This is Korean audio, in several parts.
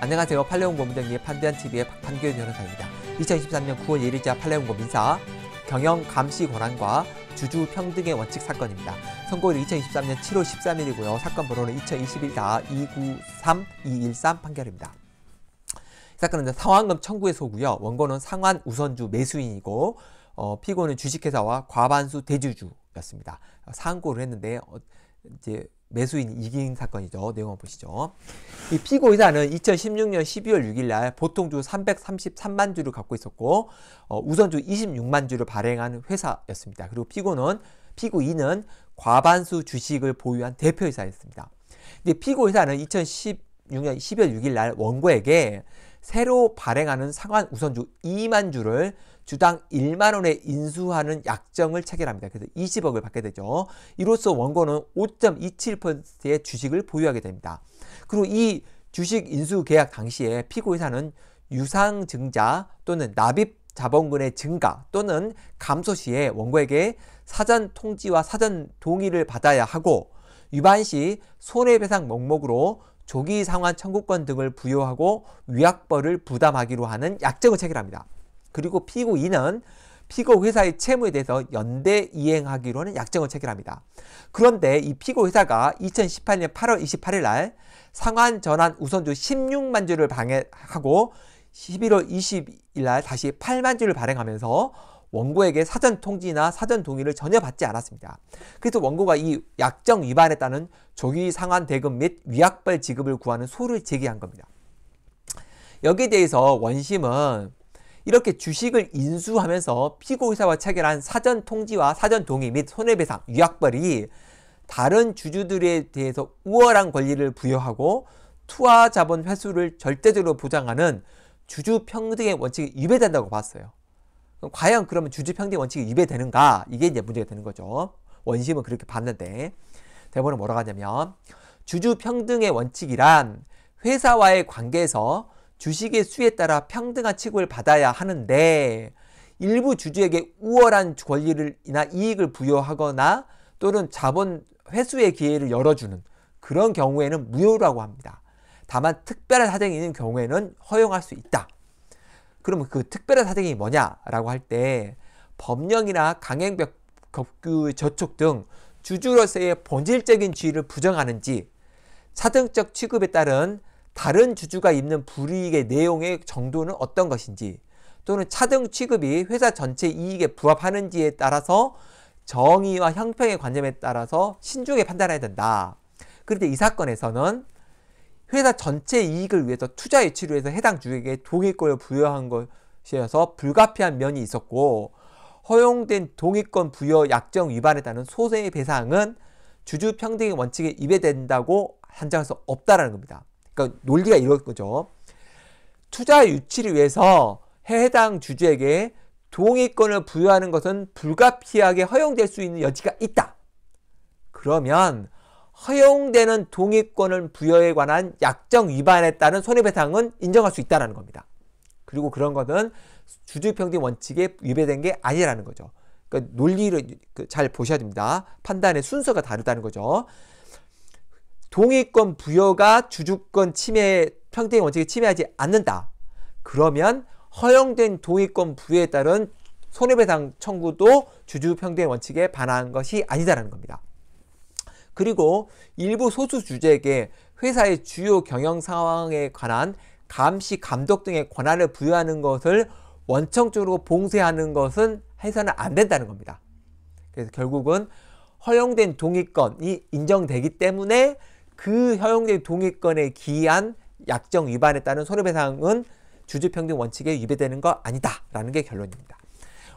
안녕하세요. 팔레온고문정리의 판대한TV의 박판규 변호사입니다. 2023년 9월 1일자 팔레온고 민사 경영 감시 권한과 주주 평등의 원칙 사건입니다. 선고일 2023년 7월 13일이고요. 사건 번호는 2021-4293213 판결입니다. 이 사건은 상환금 청구의 소구요 원고는 상환 우선주 매수인이고 어, 피고는 주식회사와 과반수 대주주였습니다. 상고를 했는데 어, 이제 매수인 이긴 사건이죠. 내용 한번 보시죠. 이 피고의사는 2016년 12월 6일 날 보통주 333만 주를 갖고 있었고 어, 우선주 26만 주를 발행한 회사였습니다. 그리고 피고는 피고 2는 과반수 주식을 보유한 대표이사였습니다. 근데 피고의사는 2016년 12월 6일 날 원고에게 새로 발행하는 상환 우선주 2만 주를 주당 1만 원에 인수하는 약정을 체결합니다. 그래서 20억을 받게 되죠. 이로써 원고는 5.27%의 주식을 보유하게 됩니다. 그리고 이 주식 인수 계약 당시에 피고인사는 유상증자 또는 납입 자본금의 증가 또는 감소 시에 원고에게 사전 통지와 사전 동의를 받아야 하고 위반 시 손해배상 명목으로 조기 상환 청구권 등을 부여하고 위약벌을 부담하기로 하는 약정을 체결합니다. 그리고 피고 인은 피고 회사의 채무에 대해서 연대 이행하기로는 약정을 체결합니다. 그런데 이 피고 회사가 2018년 8월 28일 날 상환 전환 우선주 16만 주를 방해하고 11월 20일 날 다시 8만 주를 발행하면서 원고에게 사전 통지나 사전 동의를 전혀 받지 않았습니다. 그래서 원고가 이 약정 위반했다는 조기 상환 대금 및 위약벌 지급을 구하는 소를 제기한 겁니다. 여기에 대해서 원심은 이렇게 주식을 인수하면서 피고의사와 체결한 사전 통지와 사전 동의 및 손해배상, 위약벌이 다른 주주들에 대해서 우월한 권리를 부여하고 투하 자본 회수를 절대적으로 보장하는 주주 평등의 원칙이 위배된다고 봤어요. 과연 그러면 주주 평등 의 원칙이 위배되는가? 이게 이제 문제가 되는 거죠. 원심은 그렇게 봤는데 대본은 뭐라고 하냐면 주주 평등의 원칙이란 회사와의 관계에서 주식의 수에 따라 평등한 취급을 받아야 하는데 일부 주주에게 우월한 권리를 이나 이익을 부여하거나 또는 자본 회수의 기회를 열어주는 그런 경우에는 무효라고 합니다. 다만 특별한 사정이 있는 경우에는 허용할 수 있다. 그러면 그 특별한 사정이 뭐냐라고 할 때 법령이나 강행벽 법규 그 저촉 등 주주로서의 본질적인 지위를 부정하는지 사등적 취급에 따른 다른 주주가 입는 불이익의 내용의 정도는 어떤 것인지 또는 차등 취급이 회사 전체 이익에 부합하는지에 따라서 정의와 형평의 관점에 따라서 신중히 판단해야 된다. 그런데 이 사건에서는 회사 전체 이익을 위해서 투자 유치료 해서 해당 주에게 동의권을 부여한 것이어서 불가피한 면이 있었고 허용된 동의권 부여 약정 위반에 따른 소생의 배상은 주주 평등의 원칙에 위배된다고 한정할 수없다는 겁니다. 그러니까 논리가 이런 거죠. 투자 유치를 위해서 해당 주주에게 동의권을 부여하는 것은 불가피하게 허용될 수 있는 여지가 있다. 그러면 허용되는 동의권을 부여에 관한 약정 위반에 따른 손해배상은 인정할 수 있다는 겁니다. 그리고 그런 것은 주주평등 원칙에 위배된 게 아니라는 거죠. 그러니까 논리를 그 잘 보셔야 됩니다. 판단의 순서가 다르다는 거죠. 동의권 부여가 주주권 침해 평등의 원칙에 침해하지 않는다. 그러면 허용된 동의권 부여에 따른 손해배상 청구도 주주평등의 원칙에 반한 것이 아니다라는 겁니다. 그리고 일부 소수 주주에게 회사의 주요 경영 상황에 관한 감시, 감독 등의 권한을 부여하는 것을 원청적으로 봉쇄하는 것은 해서는 안 된다는 겁니다. 그래서 결국은 허용된 동의권이 인정되기 때문에 그 허용된 동의권에 기한 약정 위반에 따른 손해배상은 주주평등 원칙에 위배되는 거 아니다라는 게 결론입니다.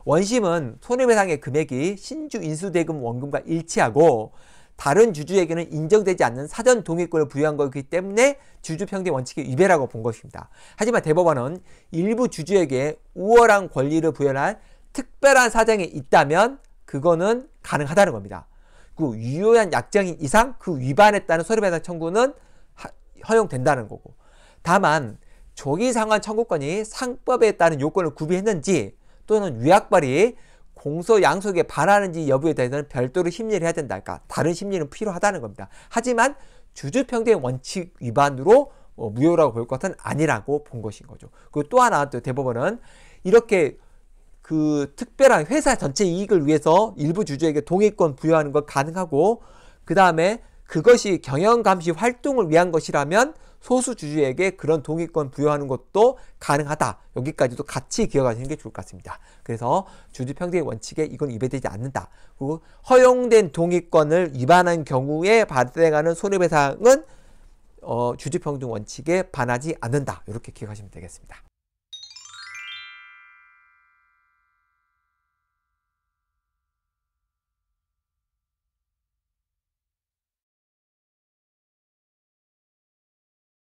원심은 손해배상의 금액이 신주 인수대금 원금과 일치하고 다른 주주에게는 인정되지 않는 사전 동의권을 부여한 것이기 때문에 주주평등 원칙의 위배라고 본 것입니다. 하지만 대법원은 일부 주주에게 우월한 권리를 부여한 특별한 사정이 있다면 그거는 가능하다는 겁니다. 그 유효한 약정인 이상 그 위반했다는 손해배상 청구는 허용된다는 거고 다만 조기상환 청구권이 상법에 따른 요건을 구비했는지 또는 위약벌이 공소양속에 반하는지 여부에 대해서는 별도로 심리를 해야 된다. 그러니까 다른 심리는 필요하다는 겁니다. 하지만 주주평등 의 원칙 위반으로 어, 무효라고 볼 것은 아니라고 본 것인 거죠. 그리고 또 하나 또 대법원은 이렇게 그 특별한 회사 전체 이익을 위해서 일부 주주에게 동의권 부여하는 것 가능하고 그 다음에 그것이 경영 감시 활동을 위한 것이라면 소수 주주에게 그런 동의권 부여하는 것도 가능하다. 여기까지도 같이 기억하시는 게 좋을 것 같습니다. 그래서 주주 평등의 원칙에 이건 위배되지 않는다. 그리고 허용된 동의권을 위반한 경우에 발생하는 손해배상은 어, 주주 평등 원칙에 반하지 않는다. 이렇게 기억하시면 되겠습니다.